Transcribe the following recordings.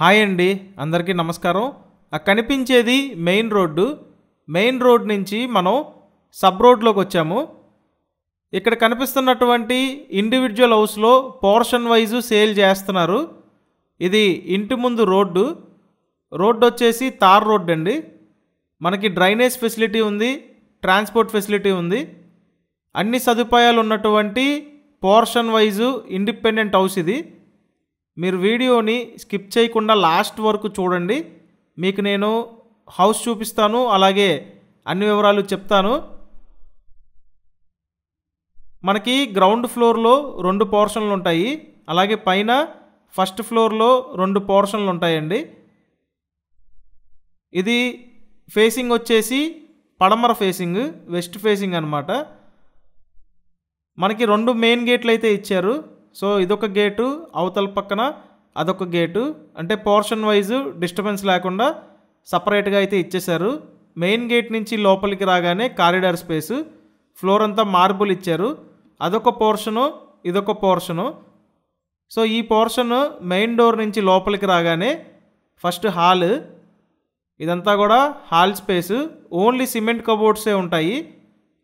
hi అండి అందరికీ నమస్కారం కనిపించేది మెయిన్ రోడ్డు మెయిన్ రోడ్ నుంచి మనం సబ్ రోడ్లోకి వచ్చాము ఇక్కడ కనిపిస్తున్నటువంటి ఇండివిజువల్ హౌస్లో పోర్షన్ వైజు సేల్ చేస్తున్నారు ఇది ఇంటి ముందు రోడ్డు రోడ్డు వచ్చేసి తార్ రోడ్ అండి మనకి డ్రైనేజ్ ఫెసిలిటీ ఉంది ట్రాన్స్పోర్ట్ ఫెసిలిటీ ఉంది అన్ని సదుపాయాలు ఉన్నటువంటి పోర్షన్ వైజు ఇండిపెండెంట్ హౌస్ ఇది మీరు వీడియోని స్కిప్ చేయకుండా లాస్ట్ వరకు చూడండి మీకు నేను హౌస్ చూపిస్తాను అలాగే అన్ని వివరాలు చెప్తాను మనకి గ్రౌండ్ ఫ్లోర్లో రెండు పోర్షన్లు ఉంటాయి అలాగే పైన ఫస్ట్ ఫ్లోర్లో రెండు పోర్షన్లు ఉంటాయండి ఇది ఫేసింగ్ వచ్చేసి పడమర ఫేసింగ్ వెస్ట్ ఫేసింగ్ అనమాట మనకి రెండు మెయిన్ గేట్లు అయితే ఇచ్చారు సో ఇదొక గేటు అవతల పక్కన అదొక గేటు అంటే పోర్షన్ వైజ్ డిస్టర్బెన్స్ లేకుండా సపరేట్గా అయితే ఇచ్చేశారు మెయిన్ గేట్ నుంచి లోపలికి రాగానే కారిడార్ స్పేసు ఫ్లోర్ అంతా మార్బుల్ ఇచ్చారు అదొక పోర్షను ఇదొక పోర్షను సో ఈ పోర్షన్ మెయిన్ డోర్ నుంచి లోపలికి రాగానే ఫస్ట్ హాల్ ఇదంతా కూడా హాల్ స్పేసు ఓన్లీ సిమెంట్ కబోర్డ్సే ఉంటాయి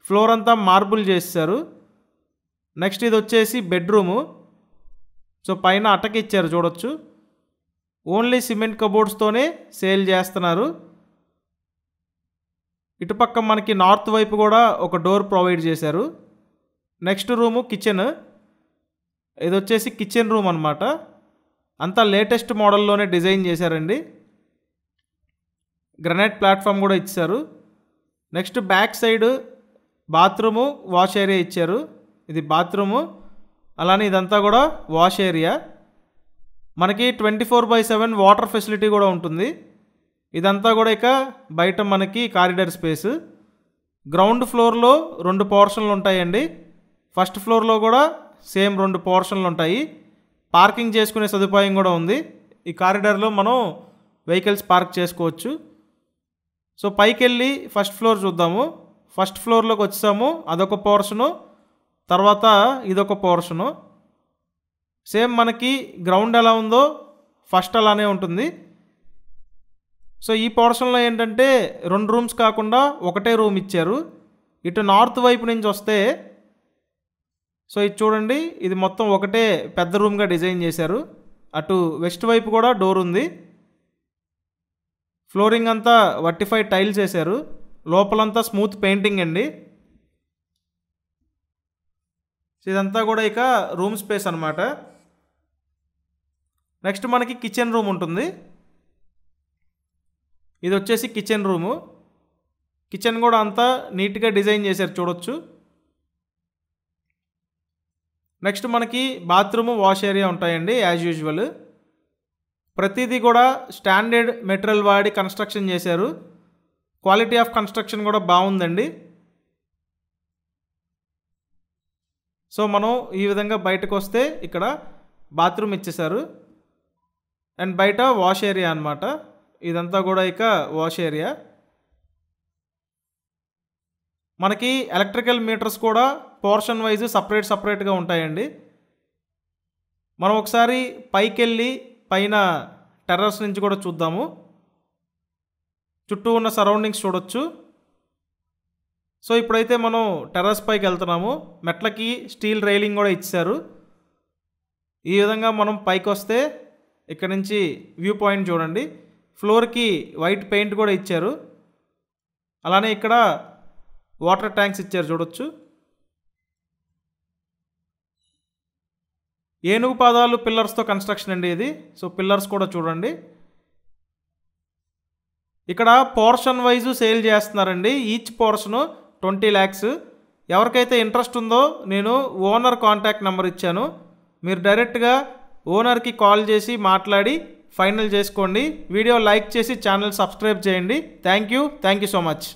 ఫ్లోర్ అంతా మార్బుల్ చేస్తారు నెక్స్ట్ ఇది వచ్చేసి బెడ్రూము సో పైన అటకిచ్చారు చూడొచ్చు ఓన్లీ సిమెంట్ కబోర్డ్స్తోనే సేల్ చేస్తున్నారు ఇటుపక్క మనకి నార్త్ వైపు కూడా ఒక డోర్ ప్రొవైడ్ చేశారు నెక్స్ట్ రూము కిచెన్ ఇది వచ్చేసి కిచెన్ రూమ్ అనమాట అంతా లేటెస్ట్ మోడల్లోనే డిజైన్ చేశారండి గ్రనైట్ ప్లాట్ఫామ్ కూడా ఇచ్చారు next back side bathroom wash area ఇచ్చారు ఇది బాత్రూము అలానే ఇదంతా కూడా వాష్ ఏరియా మనకి twenty four by seven water facility కూడా ఉంటుంది ఇదంతా కూడా ఇక బయట మనకి కారిడార్ స్పేస్ గ్రౌండ్ ఫ్లోర్లో రెండు పోర్షన్లు ఉంటాయండి ఫస్ట్ ఫ్లోర్లో కూడా సేమ్ రెండు పోర్షన్లు ఉంటాయి పార్కింగ్ చేసుకునే సదుపాయం కూడా ఉంది ఈ కారిడార్లో మనం వెహికల్స్ పార్క్ చేసుకోవచ్చు సో పైకి వెళ్ళి ఫస్ట్ ఫ్లోర్ చూద్దాము ఫస్ట్ ఫ్లోర్లోకి వచ్చాము అదొక పోర్షను తర్వాత ఇదొక పోర్షను సేమ్ మనకి గ్రౌండ్ ఎలా ఉందో ఫస్ట్ అలానే ఉంటుంది సో ఈ పోర్షన్లో ఏంటంటే రెండు రూమ్స్ కాకుండా ఒకటే రూమ్ ఇచ్చారు ఇటు నార్త్ వైపు నుంచి వస్తే సో ఇది చూడండి ఇది మొత్తం ఒకటే పెద్ద రూమ్గా డిజైన్ చేశారు అటు వెస్ట్ వైపు కూడా డోర్ ఉంది ఫ్లోరింగ్ అంతా వర్టిఫై టైల్స్ వేశారు లోపలంతా స్మూత్ పెయింటింగ్ అండి సో ఇదంతా కూడా ఇక రూమ్ స్పేస్ అనమాట నెక్స్ట్ మనకి కిచెన్ రూమ్ ఉంటుంది ఇది వచ్చేసి కిచెన్ రూము కిచెన్ కూడా అంతా నీట్గా డిజైన్ చేశారు చూడొచ్చు నెక్స్ట్ మనకి బాత్రూము వాష్ ఏరియా ఉంటాయండి యాజ్ యూజువల్ ప్రతిదీ కూడా స్టాండర్డ్ మెటీరియల్ వాడి కన్స్ట్రక్షన్ చేశారు క్వాలిటీ ఆఫ్ కన్స్ట్రక్షన్ కూడా బాగుందండి సో మనం ఈ విధంగా బయటకు వస్తే ఇక్కడ బాత్రూమ్ ఇచ్చేసారు అండ్ బయట వాష్ ఏరియా అనమాట ఇదంతా కూడా ఇక వాష్ ఏరియా మనకి ఎలక్ట్రికల్ మీటర్స్ కూడా పోర్షన్ వైజ్ సపరేట్ సపరేట్గా ఉంటాయండి మనం ఒకసారి పైకి వెళ్ళి పైన టెర్రస్ నుంచి కూడా చూద్దాము చుట్టూ ఉన్న సరౌండింగ్స్ చూడొచ్చు సో ఇప్పుడైతే మనం టెర్రస్ పైకి వెళ్తున్నాము మెట్లకి స్టీల్ రైలింగ్ కూడా ఇచ్చారు ఈ విధంగా మనం పైకి వస్తే ఇక్కడ నుంచి వ్యూ పాయింట్ చూడండి ఫ్లోర్కి వైట్ పెయింట్ కూడా ఇచ్చారు అలానే ఇక్కడ వాటర్ ట్యాంక్స్ ఇచ్చారు చూడొచ్చు ఏనుగు పాదాలు పిల్లర్స్తో కన్స్ట్రక్షన్ అండి ఇది సో పిల్లర్స్ కూడా చూడండి ఇక్కడ పోర్షన్ వైజు సేల్ చేస్తున్నారండి ఈచ్ పోర్షను ట్వంటీ ల్యాక్స్ ఎవరికైతే ఇంట్రెస్ట్ ఉందో నేను ఓనర్ కాంటాక్ట్ నెంబర్ ఇచ్చాను మీరు డైరెక్ట్గా ఓనర్కి కాల్ చేసి మాట్లాడి ఫైనల్ చేసుకోండి వీడియో లైక్ చేసి ఛానల్ సబ్స్క్రైబ్ చేయండి thank you thank you so much